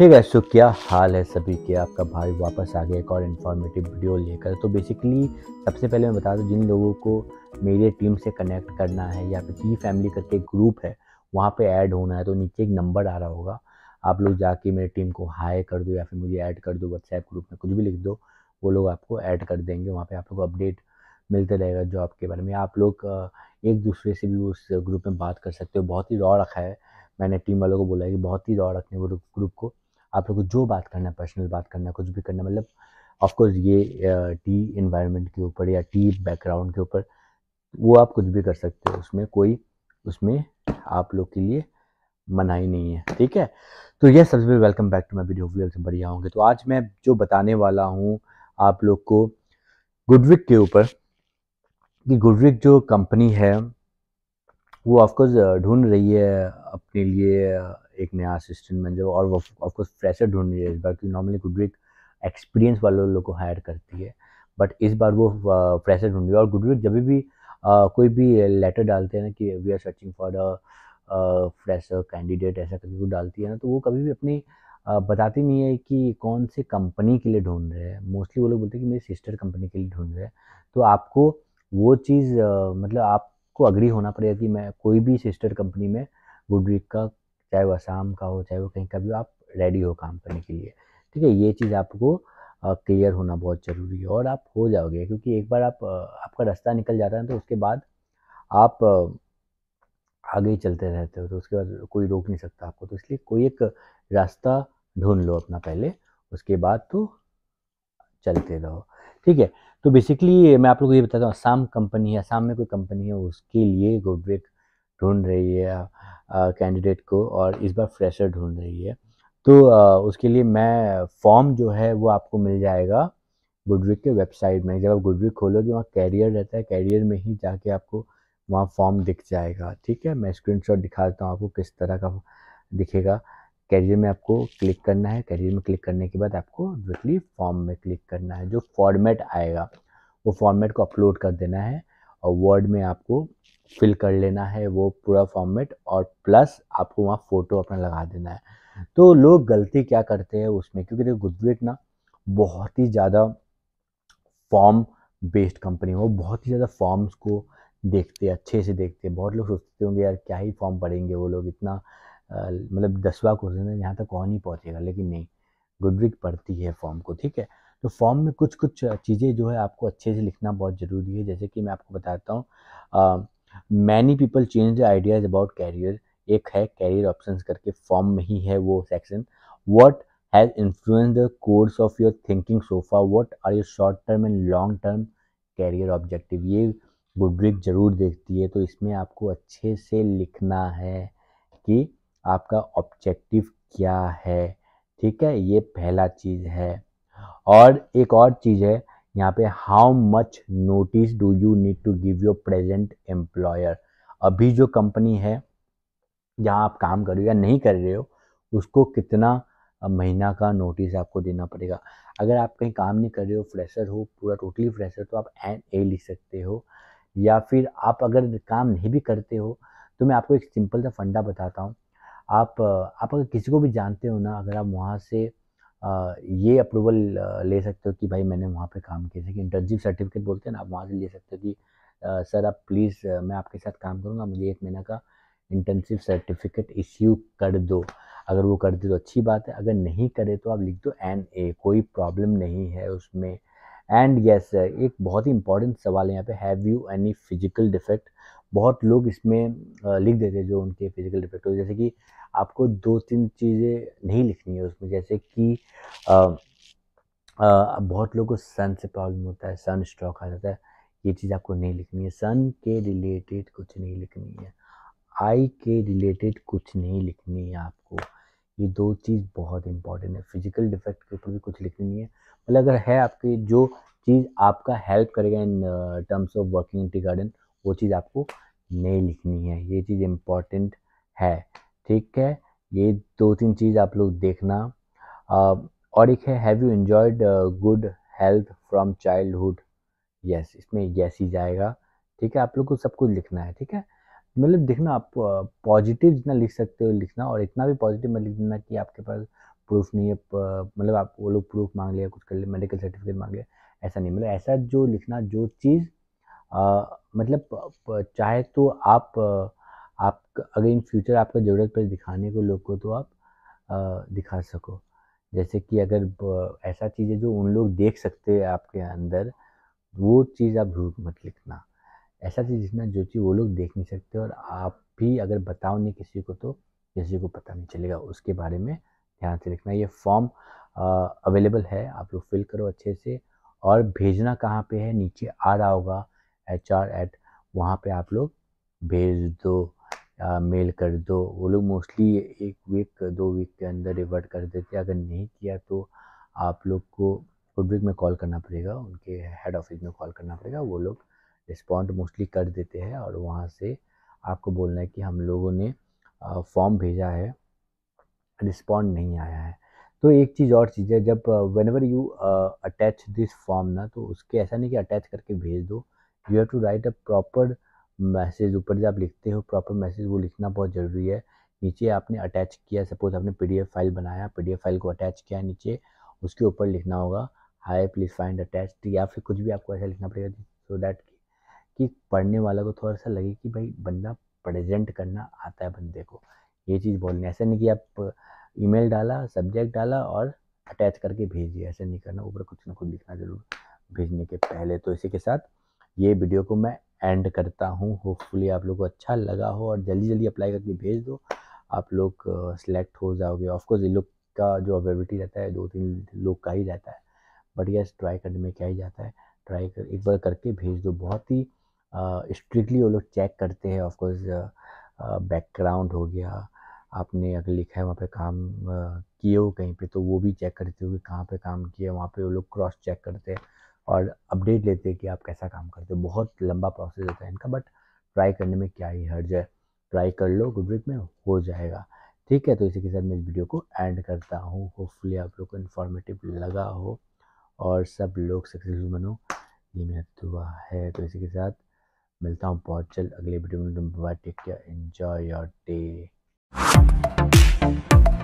ठीक है सो क्या हाल है सभी के आपका भाई वापस आ गया एक और इन्फॉर्मेटिव वीडियो लेकर तो बेसिकली सबसे पहले मैं बता दूँ जिन लोगों को मेरे टीम से कनेक्ट करना है या फिर टी फैमिली करके ग्रुप है वहाँ पे ऐड होना है तो नीचे एक नंबर आ रहा होगा आप लोग जाके मेरी टीम को हाई कर दो या फिर मुझे ऐड कर दो व्हाट्सएप ग्रुप में कुछ भी लिख दो वो लोग आपको ऐड कर देंगे वहाँ पर आप लोग अपडेट मिलते रहेगा जॉब के बारे में आप लोग एक दूसरे से भी उस ग्रुप में बात कर सकते हो बहुत ही रॉ रखा है मैंने टीम वालों को बोला है कि बहुत ही रॉ रखने वो ग्रुप को आप लोग को जो बात करना है पर्सनल बात करना कुछ भी करना मतलब ऑफकोर्स ये टी इन्वायरमेंट के ऊपर या टी बैकग्राउंड के ऊपर वो आप कुछ भी कर सकते हो उसमें कोई उसमें आप लोग के लिए मना ही नहीं है ठीक है तो यह सबसे welcome back to my video video बढ़िया होंगे तो आज मैं जो बताने वाला हूँ आप लोग को गुडविक के ऊपर कि गुडविक जो कंपनी है वो ऑफकोर्स ढूंढ रही है अपने लिए एक नया असिस्टेंट मैनेजर और ऑफकोर्स फ्रेशर ढूंढ रही है इस बार क्योंकि नॉर्मली गुडविक एक्सपीरियंस वाले लोग को हायर करती है बट इस बार वो फ्रेशर ढूंढ रही है और गुडविक जब भी आ, कोई भी लेटर डालते हैं ना कि we are searching for a fresher candidate ऐसा करके वो डालती है ना तो वो कभी भी अपनी आ, बताती नहीं है कि कौन से कंपनी के लिए ढूंढ रहे हैं मोस्टली वो लोग बोलते हैं कि मेरी सिस्टर कंपनी के लिए ढूंढ रहे हैं तो आपको वो चीज़ मतलब आप को अग्री होना पड़ेगा कि मैं कोई भी सिस्टर कंपनी में गुडविक का चाहे वो आसाम का हो चाहे वो कहीं का भी आप रेडी हो काम करने के लिए ठीक है ये चीज़ आपको क्लियर होना बहुत ज़रूरी है और आप हो जाओगे क्योंकि एक बार आप आपका रास्ता निकल जाता है तो उसके बाद आप आगे ही चलते रहते हो तो उसके बाद कोई रोक नहीं सकता आपको तो इसलिए कोई एक रास्ता ढूंढ लो अपना पहले उसके बाद तो चलते रहो ठीक है तो बेसिकली मैं आप लोग को ये बताता हूँ आसाम कंपनी है आसाम में कोई कंपनी है उसके लिए गुडवेक ढूंढ रही है कैंडिडेट को और इस बार फ्रेशर ढूंढ रही है तो आ, उसके लिए मैं फॉर्म जो है वो आपको मिल जाएगा गुडविक के वेबसाइट में जब आप गुडविक खोलोगे वहाँ कैरियर रहता है कैरियर में ही जाके आपको वहाँ फॉर्म दिख जाएगा ठीक है मैं स्क्रीनशॉट दिखाता हूँ आपको किस तरह का दिखेगा कैरियर में आपको क्लिक करना है कैरियर में क्लिक करने के बाद आपको डायरेक्टली फॉर्म में क्लिक करना है जो फॉर्मेट आएगा वो फॉर्मेट को अपलोड कर देना है और वर्ड में आपको फिल कर लेना है वो पूरा फॉर्मेट और प्लस आपको वहाँ फ़ोटो अपना लगा देना है तो लोग गलती क्या करते हैं उसमें क्योंकि देखो गुडविट ना बहुत ही ज़्यादा फॉर्म बेस्ड कंपनी वो बहुत ही ज़्यादा फॉर्म्स को देखते अच्छे से देखते बहुत लोग सोचते होंगे यार क्या ही फॉर्म भरेंगे वो लोग इतना मतलब दसवा क्वेश्चन है यहाँ तक कौन ही पहुँचेगा लेकिन नहीं गुडविक पढ़ती है फॉर्म को ठीक है तो फॉर्म में कुछ कुछ चीज़ें जो है आपको अच्छे से लिखना बहुत ज़रूरी है जैसे कि मैं आपको बताता हूँ many people change the ideas about career एक है कैरियर ऑप्शंस करके फॉर्म में ही है वो section what has influence the course of your thinking सोफा what are your short term and long term career objective ये गुडविक ज़रूर देखती है तो इसमें आपको अच्छे से लिखना है कि आपका ऑब्जेक्टिव क्या है ठीक है ये पहला चीज़ है और एक और चीज़ है यहाँ पे how much notice do you need to give your present employer अभी जो कंपनी है जहाँ आप काम कर रहे हो या नहीं कर रहे हो उसको कितना महीना का नोटिस आपको देना पड़ेगा अगर आप कहीं काम नहीं कर रहे हो फ्रेशर हो पूरा टोटली फ्रेशर तो आप एन ए लिख सकते हो या फिर आप अगर काम नहीं भी करते हो तो मैं आपको एक सिंपल सा फंडा बताता हूँ आप आप अगर किसी को भी जानते हो ना अगर आप वहाँ से ये अप्रूवल ले सकते हो कि भाई मैंने वहाँ पे काम किया जैसे इंटर्नशिप सर्टिफिकेट बोलते हैं ना आप वहाँ से ले सकते हो कि सर आप प्लीज़ मैं आपके साथ काम करूँगा मुझे एक महीना का इंटर्नशिप सर्टिफिकेट इश्यू कर दो अगर वो कर दे तो अच्छी बात है अगर नहीं करे तो आप लिख दो एन ए कोई प्रॉब्लम नहीं है उसमें एंड यस yes, एक बहुत ही इंपॉर्टेंट सवाल है यहाँ पे have you any physical defect बहुत लोग इसमें लिख देते हैं जो उनके फिजिकल डिफेक्ट होते जैसे कि आपको दो तीन चीज़ें नहीं लिखनी है उसमें जैसे कि आ, आ, बहुत लोगों को सन से प्रॉब्लम होता है सन स्ट्रोक आ जाता है ये चीज़ आपको नहीं लिखनी है सन के रिलेटेड कुछ नहीं लिखनी है आई के रिलेटेड कुछ नहीं लिखनी है आपको ये दो चीज़ बहुत इंपॉर्टेंट है फिजिकल डिफेक्ट के ऊपर भी कुछ लिखनी नहीं है मतलब अगर है आपकी जो चीज़ आपका हेल्प करेगा in terms of working tea garden वो चीज़ आपको नहीं लिखनी है ये चीज़ इम्पॉर्टेंट है ठीक है ये दो तीन चीज़ आप लोग देखना और एक है have you enjoyed good health from childhood yes इसमें यस ही जाएगा ठीक है आप लोग को सब कुछ लिखना है ठीक है मतलब देखना आप पॉजिटिव जितना लिख सकते हो लिखना और इतना भी पॉजिटिव मत लिख देना कि आपके पास प्रूफ नहीं है मतलब आप वो लोग प्रूफ मांग लिया कुछ कर लिया मेडिकल सर्टिफिकेट मांग लिया ऐसा नहीं मतलब ऐसा जो लिखना जो चीज़ आ, मतलब चाहे तो आप आप अगर इन फ्यूचर आपका ज़रूरत पर दिखाने को लोग को तो आप आ, दिखा सको जैसे कि अगर ऐसा चीज़ है जो उन लोग देख सकते हैं आपके अंदर वो चीज़ आप झूठ मत लिखना ऐसा चीज़ जितना जो चीज़ वो लोग देख नहीं सकते और आप भी अगर बताओ नहीं किसी को तो किसी को पता नहीं चलेगा उसके बारे में ध्यान से लिखना ये फॉर्म अवेलेबल है आप लोग फिल करो अच्छे से और भेजना कहाँ पे है नीचे आ रहा होगा एच आर एट वहाँ पर आप लोग भेज दो या मेल कर दो वो लोग मोस्टली एक वीक दो वीक के अंदर रिवर्ट कर देते अगर नहीं किया तो आप लोग को वीक में कॉल करना पड़ेगा उनके हेड ऑफिस में कॉल करना पड़ेगा वो लोग रिस्पॉन्ड मोस्टली कर देते हैं और वहाँ से आपको बोलना है कि हम लोगों ने फॉर्म भेजा है रिस्पॉन्ड नहीं आया है तो एक चीज़ और चीज़ है जब whenever you attach this form ना तो उसके ऐसा नहीं कि अटैच करके भेज दो you have to write a proper message ऊपर जब आप लिखते हो प्रॉपर मैसेज वो लिखना बहुत ज़रूरी है नीचे आपने अटैच किया सपोज आपने पी फाइल बनाया पी फाइल को अटैच किया नीचे उसके ऊपर लिखना होगा हाई प्लीज़ फाइंड अटैच या फिर कुछ भी आपको ऐसा लिखना पड़ेगा सो डैट कि पढ़ने वाला को थोड़ा सा लगे कि भाई बंदा प्रेजेंट करना आता है बंदे को ये चीज़ बोलनी ऐसा नहीं कि आप ईमेल डाला सब्जेक्ट डाला और अटैच करके भेजिए ऐसा नहीं करना ऊपर कुछ ना कुछ लिखना ज़रूर भेजने के पहले तो इसी के साथ ये वीडियो को मैं एंड करता हूँ होपफुली आप लोग को अच्छा लगा हो और जल्दी जल्दी अप्लाई करके भेज दो आप लोग सेलेक्ट हो जाओगे ऑफकोर्स ये लोग का जो अवेबिलिटी रहता है दो तीन लोग का ही रहता है बट यस ट्राई करने में क्या ही जाता है ट्राई कर एक बार करके भेज दो बहुत ही स्ट्रिक्टली वो लोग चेक करते हैं ऑफकोर्स बैकग्राउंड हो गया आपने अगर लिखा है वहाँ पे काम किए हो कहीं पे तो वो भी चेक करते हो कि कहाँ पे काम किया वहाँ पे वो लोग क्रॉस चेक करते हैं और अपडेट लेते हैं कि आप कैसा काम करते हो बहुत लंबा प्रोसेस होता है इनका बट ट्राई करने में क्या ही हर्ज है ट्राई कर लो गुडरिट में हो जाएगा ठीक है तो इसी के साथ मैं इस वीडियो को एंड करता हूँ होपफुली आप लोग को इन्फॉर्मेटिव लगा हो और सब लोग सक्सेसफुल बनो ये मेहनत हुआ है तो इसी के साथ मिलता हूँ बहुत जल्द अगले वीडियो में take care enjoy your day